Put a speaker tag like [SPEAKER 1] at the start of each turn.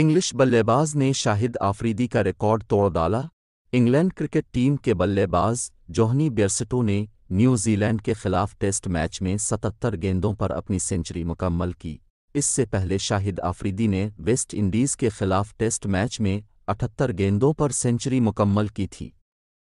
[SPEAKER 1] English बल्लेबाज ने शाहिद आफरीदी का रिकॉर्ड तोड़ डाला इंग्लैंड क्रिकेट टीम के बल्लेबाज जोहनी बेरसटो ने न्यूजीलैंड के खिलाफ टेस्ट मैच में 77 गेंदों पर अपनी सेंचुरी मुकम्मल की इससे पहले शाहिद आफरीदी ने वेस्ट इंडीज़ के खिलाफ टेस्ट मैच में 78 गेंदों पर सेंचुरी मुकम्मल की थी